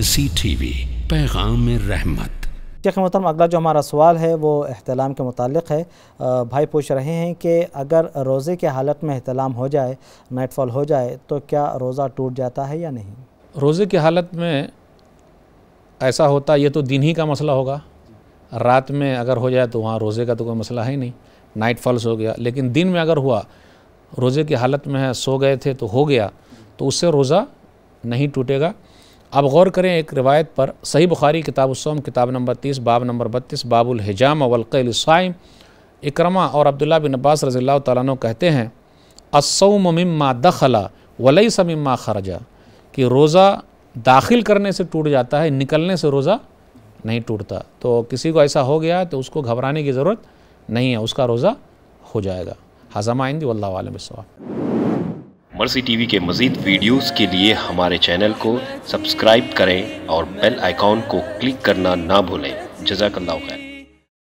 नवासी T V पैगाम रहमत शेख मोहतरम अगला जो हमारा सवाल है वो अहतलाम के मतलब है आ, भाई पूछ रहे हैं कि अगर रोज़े के हालत में अहतलाम हो जाए नाइटफॉल हो जाए तो क्या रोज़ा टूट जाता है या नहीं रोज़े की हालत में ऐसा होता ये तो दिन ही का मसला होगा रात में अगर हो जाए तो वहाँ रोज़े का तो कोई मसला है ही नहीं नाइट फॉल्स हो गया लेकिन दिन में अगर हुआ रोज़े की हालत में है सो गए थे तो हो गया तो उससे रोज़ा नहीं टूटेगा अब गौर करें एक रिवायत पर सही बुखारी किताब उसम किताब नंबर तीस बाब नंबर बत्तीस बाबुल हिजाम वलकैलसाइम इक्रमा और अब्दुल्ला बिन अब्बास रज़ी तु कहते हैं असम मम्मा दखला वलई समिम्मा खरजा कि रोज़ा दाखिल करने से टूट जाता है निकलने से रोज़ा नहीं टूटता तो किसी को ऐसा हो गया तो उसको घबराने की ज़रूरत नहीं है उसका रोज़ा हो जाएगा हजमा आइंदी वल्ला वालम मर्सी टीवी के मज़ीद वीडियोस के लिए हमारे चैनल को सब्सक्राइब करें और बेल आइकॉन को क्लिक करना ना भूलें जजाकल्ला खैर